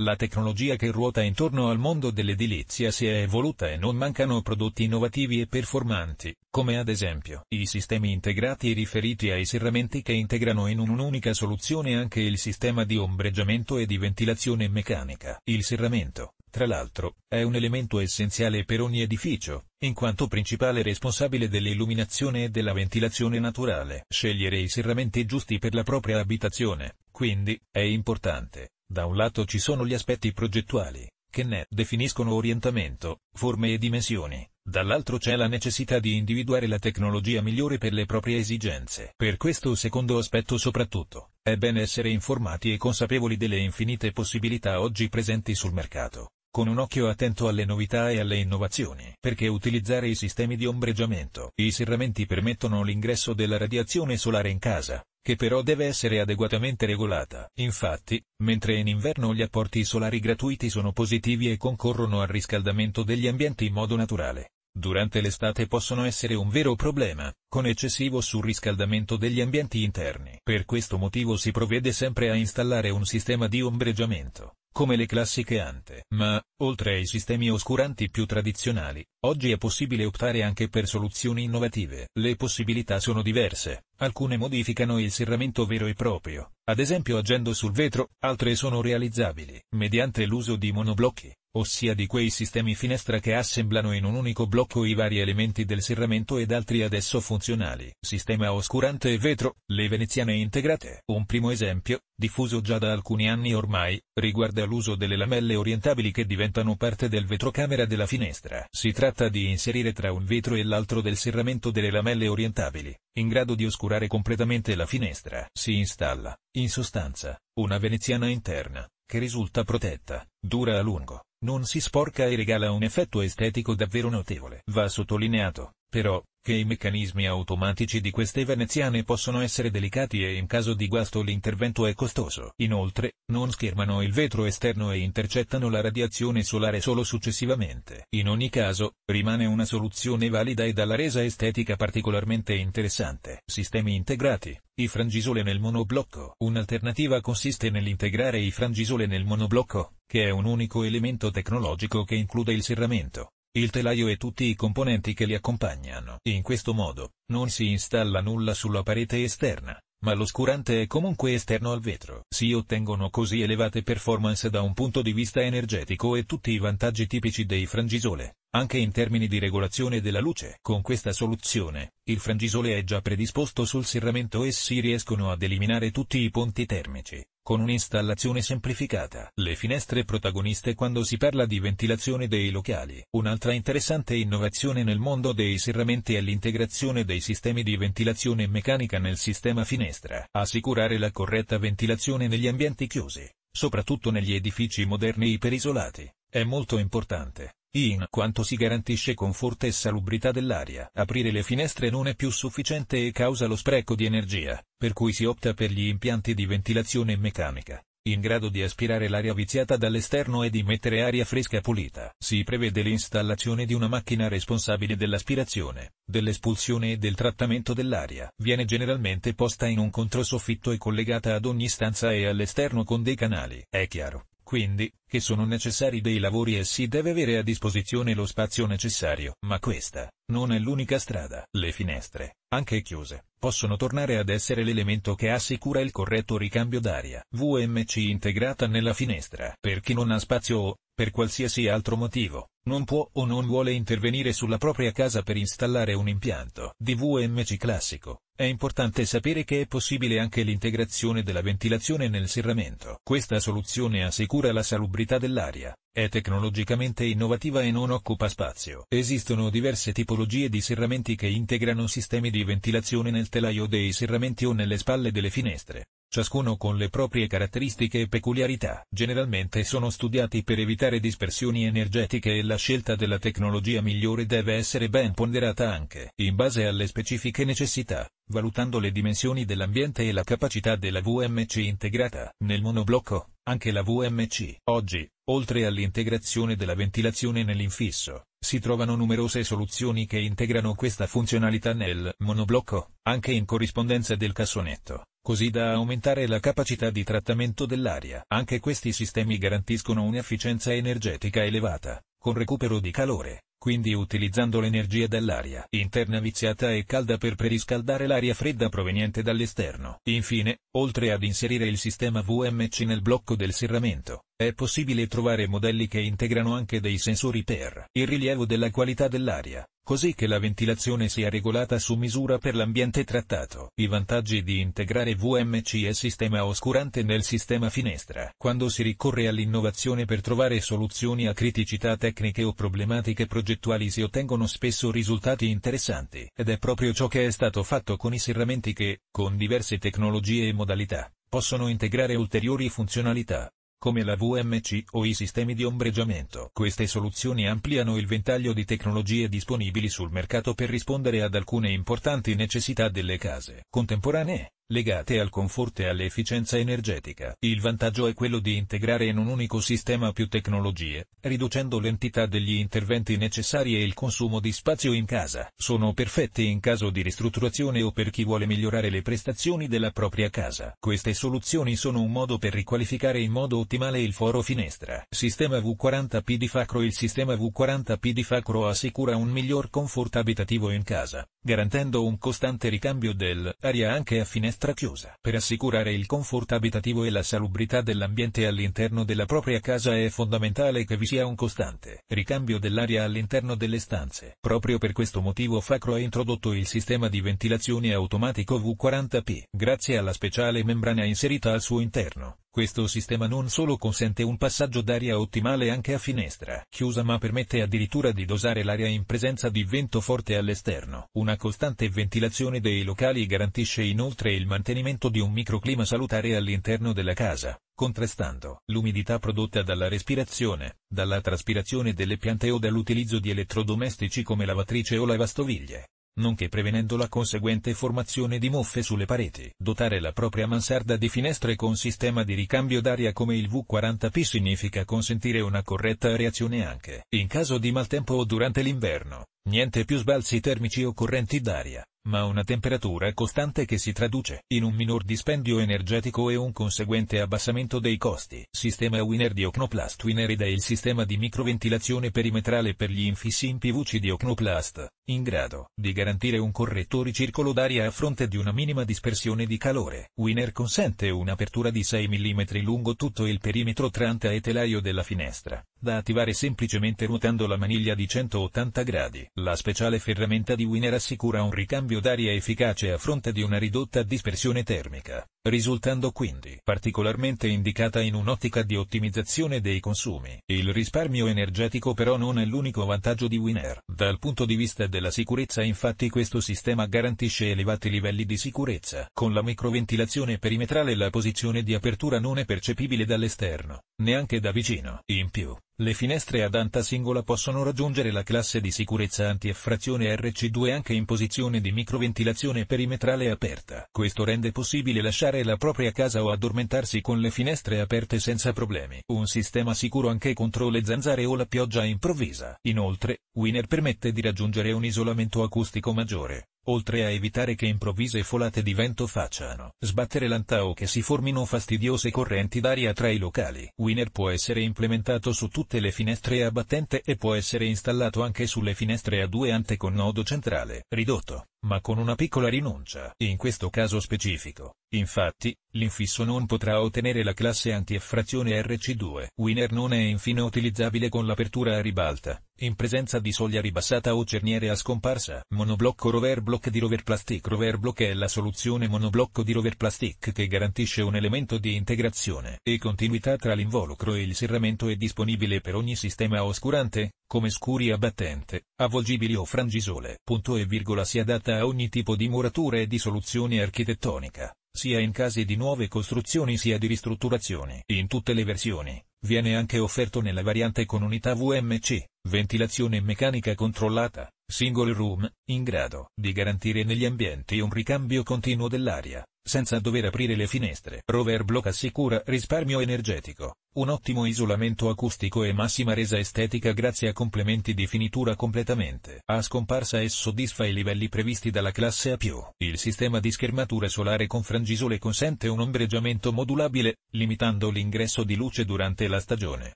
La tecnologia che ruota intorno al mondo dell'edilizia si è evoluta e non mancano prodotti innovativi e performanti, come ad esempio i sistemi integrati riferiti ai serramenti che integrano in un'unica soluzione anche il sistema di ombreggiamento e di ventilazione meccanica. Il serramento, tra l'altro, è un elemento essenziale per ogni edificio, in quanto principale responsabile dell'illuminazione e della ventilazione naturale. Scegliere i serramenti giusti per la propria abitazione, quindi, è importante da un lato ci sono gli aspetti progettuali, che ne definiscono orientamento, forme e dimensioni, dall'altro c'è la necessità di individuare la tecnologia migliore per le proprie esigenze. Per questo secondo aspetto soprattutto, è bene essere informati e consapevoli delle infinite possibilità oggi presenti sul mercato con un occhio attento alle novità e alle innovazioni, perché utilizzare i sistemi di ombreggiamento. I serramenti permettono l'ingresso della radiazione solare in casa, che però deve essere adeguatamente regolata. Infatti, mentre in inverno gli apporti solari gratuiti sono positivi e concorrono al riscaldamento degli ambienti in modo naturale, durante l'estate possono essere un vero problema, con eccessivo surriscaldamento degli ambienti interni. Per questo motivo si provvede sempre a installare un sistema di ombreggiamento, come le classiche ante. Ma, oltre ai sistemi oscuranti più tradizionali, oggi è possibile optare anche per soluzioni innovative. Le possibilità sono diverse, alcune modificano il serramento vero e proprio, ad esempio agendo sul vetro, altre sono realizzabili mediante l'uso di monoblocchi, ossia di quei sistemi finestra che assemblano in un unico blocco i vari elementi del serramento ed altri adesso funzionali. Sistema oscurante e vetro, le veneziane integrate. Un primo esempio, diffuso già da alcuni anni ormai, riguarda l'uso delle lamelle orientabili che diventano parte del vetrocamera della finestra. Si tratta di inserire tra un vetro e l'altro del serramento delle lamelle orientabili, in grado di oscurare completamente la finestra. Si installa, in sostanza, una veneziana interna, che risulta protetta, dura a lungo, non si sporca e regala un effetto estetico davvero notevole. Va sottolineato però, che i meccanismi automatici di queste veneziane possono essere delicati e in caso di guasto l'intervento è costoso. Inoltre, non schermano il vetro esterno e intercettano la radiazione solare solo successivamente. In ogni caso, rimane una soluzione valida e dalla resa estetica particolarmente interessante. Sistemi integrati. I frangisole nel monoblocco. Un'alternativa consiste nell'integrare i frangisole nel monoblocco, che è un unico elemento tecnologico che include il serramento, il telaio e tutti i componenti che li accompagnano. In questo modo, non si installa nulla sulla parete esterna, ma l'oscurante è comunque esterno al vetro. Si ottengono così elevate performance da un punto di vista energetico e tutti i vantaggi tipici dei frangisole, anche in termini di regolazione della luce. Con questa soluzione, il frangisole è già predisposto sul serramento e si riescono ad eliminare tutti i ponti termici, con un'installazione semplificata. Le finestre protagoniste quando si parla di ventilazione dei locali. Un'altra interessante innovazione nel mondo dei serramenti è l'integrazione dei sistemi di ventilazione meccanica nel sistema finestra. Assicurare la corretta ventilazione negli ambienti chiusi, soprattutto negli edifici moderni iperisolati, è molto importante in quanto si garantisce conforto e salubrità dell'aria. Aprire le finestre non è più sufficiente e causa lo spreco di energia, per cui si opta per gli impianti di ventilazione meccanica in grado di aspirare l'aria viziata dall'esterno e di mettere aria fresca pulita. Si prevede l'installazione di una macchina responsabile dell'aspirazione, dell'espulsione e del trattamento dell'aria. Viene generalmente posta in un controsoffitto e collegata ad ogni stanza e all'esterno con dei canali. È chiaro quindi, che sono necessari dei lavori e si deve avere a disposizione lo spazio necessario. Ma questa, non è l'unica strada. Le finestre, anche chiuse, possono tornare ad essere l'elemento che assicura il corretto ricambio d'aria. VMC integrata nella finestra. Per chi non ha spazio o, per qualsiasi altro motivo, non può o non vuole intervenire sulla propria casa per installare un impianto di VMC classico, è importante sapere che è possibile anche l'integrazione della ventilazione nel serramento. Questa soluzione assicura la salubrità dell'aria, è tecnologicamente innovativa e non occupa spazio. Esistono diverse tipologie di serramenti che integrano sistemi di ventilazione nel telaio dei serramenti o nelle spalle delle finestre ciascuno con le proprie caratteristiche e peculiarità. Generalmente sono studiati per evitare dispersioni energetiche e la scelta della tecnologia migliore deve essere ben ponderata anche in base alle specifiche necessità, valutando le dimensioni dell'ambiente e la capacità della VMC integrata. Nel monoblocco, anche la VMC. Oggi, oltre all'integrazione della ventilazione nell'infisso, si trovano numerose soluzioni che integrano questa funzionalità nel monoblocco, anche in corrispondenza del cassonetto così da aumentare la capacità di trattamento dell'aria. Anche questi sistemi garantiscono un'efficienza energetica elevata, con recupero di calore, quindi utilizzando l'energia dell'aria interna viziata e calda per preriscaldare l'aria fredda proveniente dall'esterno. Infine, oltre ad inserire il sistema VMC nel blocco del serramento, è possibile trovare modelli che integrano anche dei sensori per il rilievo della qualità dell'aria, così che la ventilazione sia regolata su misura per l'ambiente trattato. I vantaggi di integrare VMC e sistema oscurante nel sistema finestra. Quando si ricorre all'innovazione per trovare soluzioni a criticità tecniche o problematiche progettuali si ottengono spesso risultati interessanti, ed è proprio ciò che è stato fatto con i serramenti che, con diverse tecnologie e modalità, possono integrare ulteriori funzionalità, come la VMC o i sistemi di ombreggiamento. Queste soluzioni ampliano il ventaglio di tecnologie disponibili sul mercato per rispondere ad alcune importanti necessità delle case contemporanee legate al conforto e all'efficienza energetica. Il vantaggio è quello di integrare in un unico sistema più tecnologie, riducendo l'entità degli interventi necessari e il consumo di spazio in casa. Sono perfette in caso di ristrutturazione o per chi vuole migliorare le prestazioni della propria casa. Queste soluzioni sono un modo per riqualificare in modo ottimale il foro finestra. Sistema V40P di Facro Il sistema V40P di Facro assicura un miglior conforto abitativo in casa, garantendo un costante ricambio dell'aria anche a finestra finestra chiusa. Per assicurare il comfort abitativo e la salubrità dell'ambiente all'interno della propria casa è fondamentale che vi sia un costante ricambio dell'aria all'interno delle stanze. Proprio per questo motivo Facro ha introdotto il sistema di ventilazione automatico V40P, grazie alla speciale membrana inserita al suo interno. Questo sistema non solo consente un passaggio d'aria ottimale anche a finestra chiusa ma permette addirittura di dosare l'aria in presenza di vento forte all'esterno. Una costante ventilazione dei locali garantisce inoltre il mantenimento di un microclima salutare all'interno della casa, contrastando l'umidità prodotta dalla respirazione, dalla traspirazione delle piante o dall'utilizzo di elettrodomestici come lavatrice o lavastoviglie nonché prevenendo la conseguente formazione di muffe sulle pareti. Dotare la propria mansarda di finestre con sistema di ricambio d'aria come il V40P significa consentire una corretta reazione anche in caso di maltempo o durante l'inverno. Niente più sbalzi termici o correnti d'aria, ma una temperatura costante che si traduce in un minor dispendio energetico e un conseguente abbassamento dei costi. Sistema Winner di Ocnoplast Winner ed è il sistema di microventilazione perimetrale per gli infissi in PVC di Ocnoplast in grado di garantire un corretto ricircolo d'aria a fronte di una minima dispersione di calore. Winner consente un'apertura di 6 mm lungo tutto il perimetro tranta e telaio della finestra, da attivare semplicemente ruotando la maniglia di 180 gradi. La speciale ferramenta di Winner assicura un ricambio d'aria efficace a fronte di una ridotta dispersione termica, risultando quindi particolarmente indicata in un'ottica di ottimizzazione dei consumi. Il risparmio energetico però non è l'unico vantaggio di Winner. Dal punto di vista del della sicurezza infatti questo sistema garantisce elevati livelli di sicurezza. Con la microventilazione perimetrale la posizione di apertura non è percepibile dall'esterno, neanche da vicino. In più, le finestre ad anta singola possono raggiungere la classe di sicurezza anti-effrazione RC2 anche in posizione di microventilazione perimetrale aperta. Questo rende possibile lasciare la propria casa o addormentarsi con le finestre aperte senza problemi. Un sistema sicuro anche contro le zanzare o la pioggia improvvisa. Inoltre, Winner permette di raggiungere un isolamento acustico maggiore, oltre a evitare che improvvise folate di vento facciano sbattere l'anta o che si formino fastidiose correnti d'aria tra i locali. Winner può essere implementato su tutto tutte le finestre a battente e può essere installato anche sulle finestre a due ante con nodo centrale ridotto ma con una piccola rinuncia. In questo caso specifico, infatti, l'infisso non potrà ottenere la classe anti-effrazione RC2. Winner non è infine utilizzabile con l'apertura a ribalta, in presenza di soglia ribassata o cerniere a scomparsa. Monoblocco rover block di rover plastic rover block è la soluzione monoblocco di rover plastic che garantisce un elemento di integrazione e continuità tra l'involucro e il serramento è disponibile per ogni sistema oscurante, come scuri a battente, avvolgibili o frangisole. Punto e virgola si adatta a ogni tipo di muratura e di soluzione architettonica, sia in casi di nuove costruzioni sia di ristrutturazioni. In tutte le versioni, viene anche offerto nella variante con unità VMC, ventilazione meccanica controllata, single room, in grado di garantire negli ambienti un ricambio continuo dell'aria, senza dover aprire le finestre. Rover Block assicura risparmio energetico, un ottimo isolamento acustico e massima resa estetica grazie a complementi di finitura completamente a scomparsa e soddisfa i livelli previsti dalla classe A+. Il sistema di schermatura solare con frangisole consente un ombreggiamento modulabile, limitando l'ingresso di luce durante la stagione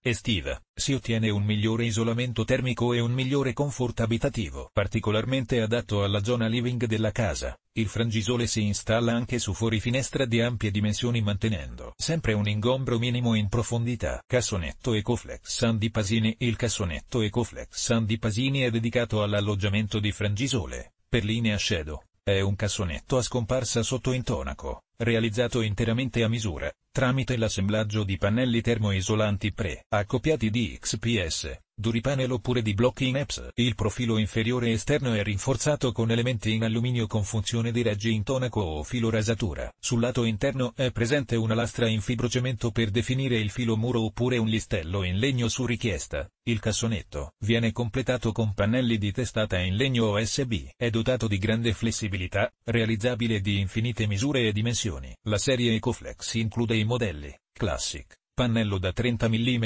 estiva. Si ottiene un migliore isolamento termico e un migliore comfort abitativo, particolarmente adatto alla zona living della casa. Il frangisole si installa anche su fuorifinestra di ampie dimensioni mantenendo sempre un ingombro minimo in profondità. Cassonetto Ecoflex Sandy Pasini Il cassonetto Ecoflex Sandy Pasini è dedicato all'alloggiamento di frangisole, per linea Shadow. È un cassonetto a scomparsa sotto intonaco, realizzato interamente a misura, tramite l'assemblaggio di pannelli termoisolanti pre, accoppiati di XPS, duripanel oppure di blocchi in Il profilo inferiore esterno è rinforzato con elementi in alluminio con funzione di reggi in tonaco o filo rasatura. Sul lato interno è presente una lastra in fibrocemento per definire il filo muro oppure un listello in legno su richiesta. Il cassonetto viene completato con pannelli di testata in legno OSB. È dotato di grande flessibilità, realizzabile di infinite misure e dimensioni confezioni. La serie EcoFlex include i modelli Classic, pannello da 30 mm,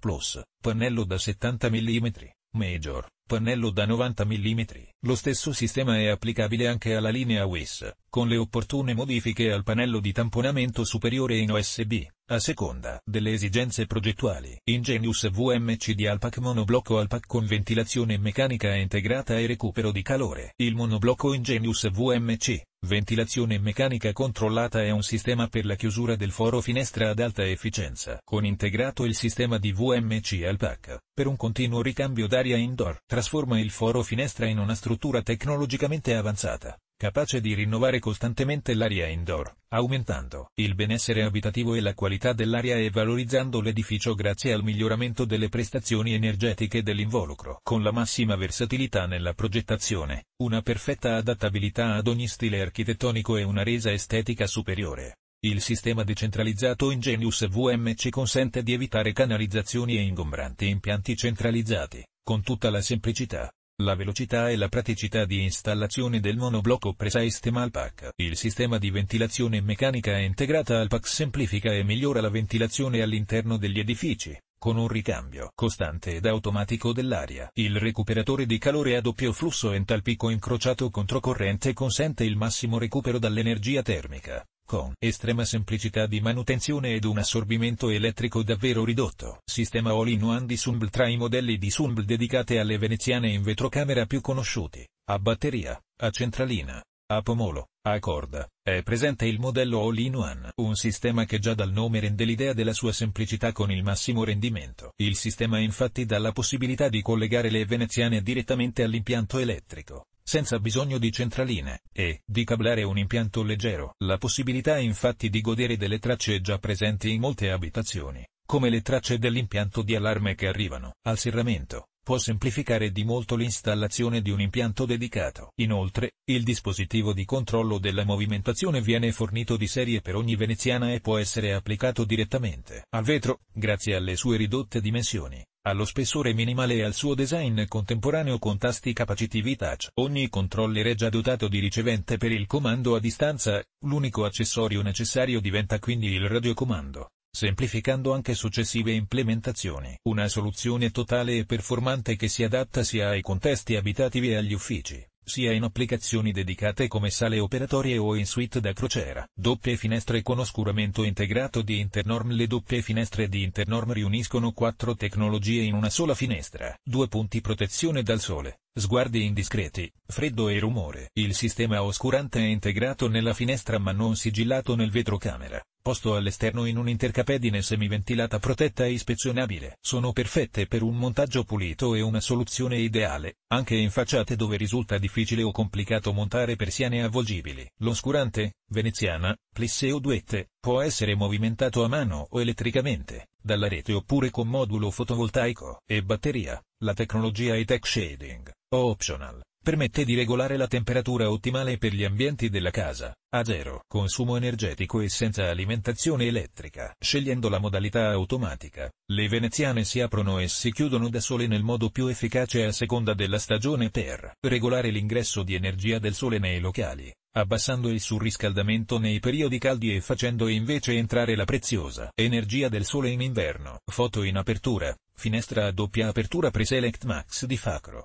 Plus, pannello da 70 mm, Major, pannello da 90 mm. Lo stesso sistema è applicabile anche alla linea WIS, con le opportune modifiche al pannello di tamponamento superiore in USB. A seconda delle esigenze progettuali, Ingenius VMC di Alpac monoblocco Alpac con ventilazione meccanica integrata e recupero di calore. Il monoblocco Ingenius VMC, ventilazione meccanica controllata è un sistema per la chiusura del foro finestra ad alta efficienza, con integrato il sistema di VMC Alpac, per un continuo ricambio d'aria indoor. Trasforma il foro finestra in una struttura tecnologicamente avanzata capace di rinnovare costantemente l'aria indoor, aumentando il benessere abitativo e la qualità dell'aria e valorizzando l'edificio grazie al miglioramento delle prestazioni energetiche dell'involucro. Con la massima versatilità nella progettazione, una perfetta adattabilità ad ogni stile architettonico e una resa estetica superiore. Il sistema decentralizzato Ingenius VMC consente di evitare canalizzazioni e ingombranti impianti centralizzati, con tutta la semplicità, la velocità e la praticità di installazione del monoblocco pre-sistema Alpac. Il sistema di ventilazione meccanica integrata Alpac semplifica e migliora la ventilazione all'interno degli edifici, con un ricambio costante ed automatico dell'aria. Il recuperatore di calore a doppio flusso entalpico incrociato controcorrente consente il massimo recupero dall'energia termica con estrema semplicità di manutenzione ed un assorbimento elettrico davvero ridotto. Sistema all-in-one di Sumble tra i modelli di Sumble dedicate alle veneziane in vetrocamera più conosciuti, a batteria, a centralina, a pomolo, a corda, è presente il modello All-in-One, un sistema che già dal nome rende l'idea della sua semplicità con il massimo rendimento. Il sistema infatti dà la possibilità di collegare le veneziane direttamente all'impianto elettrico, senza bisogno di centraline, e, di cablare un impianto leggero. La possibilità è infatti di godere delle tracce già presenti in molte abitazioni, come le tracce dell'impianto di allarme che arrivano al serramento, può semplificare di molto l'installazione di un impianto dedicato. Inoltre, il dispositivo di controllo della movimentazione viene fornito di serie per ogni veneziana e può essere applicato direttamente al vetro, grazie alle sue ridotte dimensioni allo spessore minimale e al suo design contemporaneo con tasti capacitivi touch Ogni controller è già dotato di ricevente per il comando a distanza, l'unico accessorio necessario diventa quindi il radiocomando, semplificando anche successive implementazioni. Una soluzione totale e performante che si adatta sia ai contesti abitativi e agli uffici sia in applicazioni dedicate come sale operatorie o in suite da crociera. Doppie finestre con oscuramento integrato di Internorm Le doppie finestre di Internorm riuniscono quattro tecnologie in una sola finestra. Due punti protezione dal sole, Sguardi indiscreti, freddo e rumore. Il sistema oscurante è integrato nella finestra ma non sigillato nel vetrocamera, posto all'esterno in un'intercapedine semiventilata protetta e ispezionabile. Sono perfette per un montaggio pulito e una soluzione ideale, anche in facciate dove risulta difficile o complicato montare persiane avvolgibili. L'oscurante, veneziana, plisse o duette, può essere movimentato a mano o elettricamente dalla rete oppure con modulo fotovoltaico e batteria. La tecnologia e-tech shading, optional, permette di regolare la temperatura ottimale per gli ambienti della casa, a zero consumo energetico e senza alimentazione elettrica. Scegliendo la modalità automatica, le veneziane si aprono e si chiudono da sole nel modo più efficace a seconda della stagione per regolare l'ingresso di energia del sole nei locali abbassando il surriscaldamento nei periodi caldi e facendo invece entrare la preziosa energia del sole in inverno. Foto in apertura, finestra a doppia apertura Preselect Max di Facro.